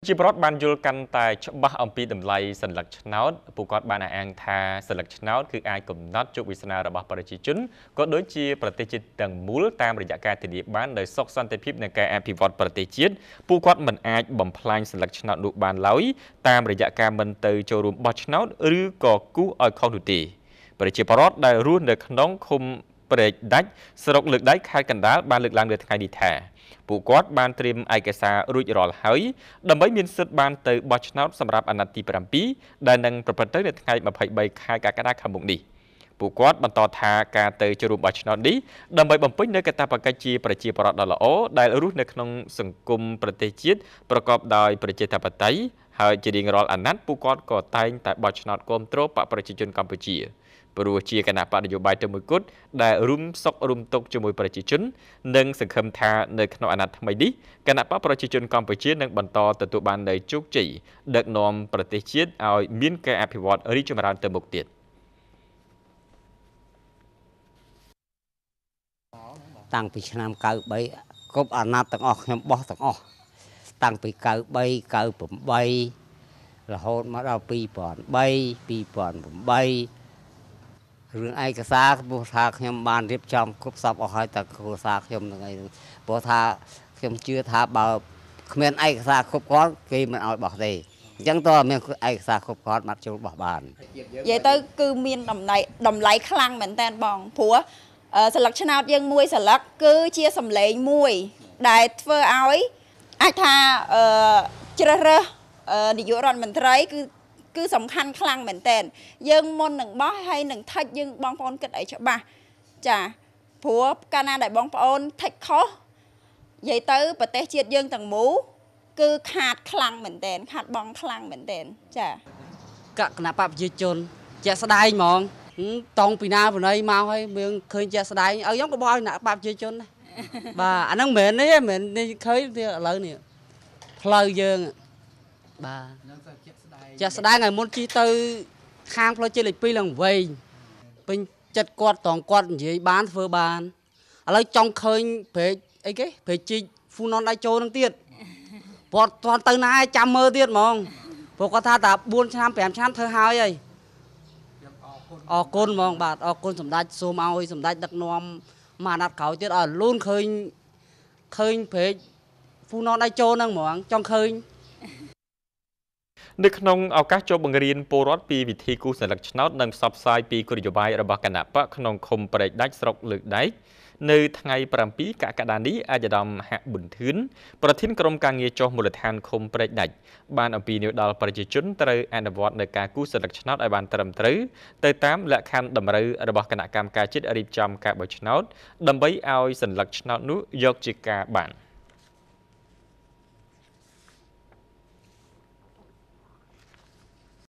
ជាប្រដ្ឋបានយល់កាន់តែច្បាស់អំពីតម្លៃសัญลักษณ์ឆ្នោតពួកគាត់បានអះអាងថាសัญลักษณ์ឆ្នោតគឺអាចកំណត់ជោគវាសនារបស់ប្រជាជនក៏ដូចជាប្រទេសជាតិទាំងមូលតាមរយៈការធានាបានដោយសុខសន្តិភាពនិងការអភិវឌ្ឍប្រទេសជាតិពួកគាត់មិនអាចបំផ្លាញសัญลักษณ์ឆ្នោតនោះបានឡើយតាមរយៈការមិនទៅចូលរួមបោះឆ្នោតឬក៏គូសឲ្យខុសនោះទេប្រជាពលរដ្ឋដែលរស់នៅក្នុងឃុំព្រែកដាច់ស្រុកលើកដាច់ខេត្តកណ្ដាលបានលើកឡើងលើថ្ងៃនេះថា ពួកគាត់បានត្រៀមឯកសាររួចរាល់ហើយដើម្បីមានសិទ្ធិបានទៅបោះឆ្នោតសម្រាប់អាណត្តិទី7ដែលនឹងប្រព្រឹត្តទៅនៅថ្ងៃ23ខែកក្កដាខាងមុខនេះ។ពួកគាត់បន្តថាការទៅចូលរួមបោះឆ្នោតនេះដើម្បីបំពេញនូវកាតព្វកិច្ចជាប្រជាប្រដ្ឋដ៏ល្អដែលរស់នៅក្នុងសង្គមប្រទេសជាតិប្រកបដោយប្រជាធិបតេយ្យហើយជារៀងរាល់អាណត្តិពួកគាត់ក៏តែងតែបោះឆ្នោតគ្រប់គ្រងបកប្រជាជនកម្ពុជាព្រោះជាគណៈបដិយោបាយទៅមួយគត់ដែលរួមសុករួមទុកជាមួយប្រជាជន និងសង្ឃឹមថានៅក្នុងអាណត្តិថ្មីនេះគណៈបកប្រជាជនកម្ពុជានឹងបន្តទទួលបាននូវជោគជ័យដឹកនាំប្រទេសជាតិឲ្យមានការអភិវឌ្ឍរីកចម្រើនទៅមុខទៀត។តាំងពីឆ្នាំ93គ្រប់អាណត្តិទាំងអស់ខ្ញុំបោះទាំងអស់តាំងពី93 98រហូតមកដល់2008 2008រឿងឯកសារព្រោះថាខ្ញុំបានរៀបចំគ្រប់សពអស់ហើយតែគ្រួសារខ្ញុំនឹងអីព្រោះថាខ្ញុំជឿថាបើគ្មានឯកសារគ្រប់គ្រាន់គេមិនឲ្យបោះទេអញ្ចឹងតើមានឯកសារគ្រប់គ្រាន់មកចូលបោះបាននិយាយទៅគឺមានតម្លៃតម្លៃខ្លាំងមែនតើបងព្រោះសិលឹកឆ្នោតយើងមួយសិលឹកគឺជាសម្លេងមួយដែលធ្វើឲ្យអាចថាជ្រើសរើសនាយករដ្ឋមន្ត្រីគឺគឺសំខាន់ខ្លាំងមែនតែនយើងមុននឹងបោះហើយនឹងថិចយើងបងប្អូនគិតអីច្បាស់ចាព្រោះកាលណាដែលបងប្អូនថិចខុសនិយាយទៅប្រទេសជាតិយើងទាំងមូលគឺ ខាតខ្លាំងមែនតែនខាតបងខ្លាំងមែនតែនចាកគណៈបពាជាជន ជាក់ស្ដែងហ្មងតង់ពីណាបណៃមកហើយមានឃើញជាក់ស្ដែងឲ្យខ្ញុំក៏បោះឲ្យអ្នកបាប្រជាជនដែរបាទអាហ្នឹងមិនមែននេះមិននេះឃើញវាឥឡូវនេះផ្លូវយើងបាទជាក់ស្ដែងឲ្យមុនជិះទៅខាងផ្លូវជាតិលេខ2ឡើងវែងពេញចិត្តគាត់ត្រង់គាត់និយាយបានធ្វើបានឥឡូវចង់ឃើញព្រែកអីគេព្រែកជីកហ្វូណុនដៃចូលនឹងទៀតគាត់ទាន់ទៅណាចាំមើលទៀតហ្មងព្រោះគាត់ថាតា4ឆ្នាំ5ឆ្នាំធ្វើហើយហើយអរគុណហ្មងបាទអរគុណសម្ដេចសូមឲ្យសម្ដេចដឹកនាំមួយអាណត្តិក្រោយទៀតឲ្យលូនឃើញឃើញព្រែកហ្វូណនដៃចូលហ្នឹងហ្មងចង់ឃើញនៅក្នុងឱកាសចូលបង្រៀនពលរដ្ឋពីវិធីគូសន្លឹកឆ្នោតនិងផ្សព្វផ្សាយពីគោលនយោបាយរបស់គណៈបកក្នុងឃុំព្រែកដាច់ស្រុកលើកដែកនៅថ្ងៃ7កក្កដានេះអាយដាមហៈប៊ុនធឿនប្រធានក្រុមការងារចុះមូលដ្ឋានឃុំព្រែកដាច់បានអំពាវនាវដល់ប្រជាជនត្រូវអនុវត្តនៅការគូសន្លឹកឆ្នោតឲ្យបានត្រឹមត្រូវទៅតាមលក្ខខណ្ឌតម្រូវរបស់គណៈកម្មការជាតិរៀបចំការបោះឆ្នោត ដើម្បីឲ្យសន្លឹកឆ្នោតនោះយកជាការបាន។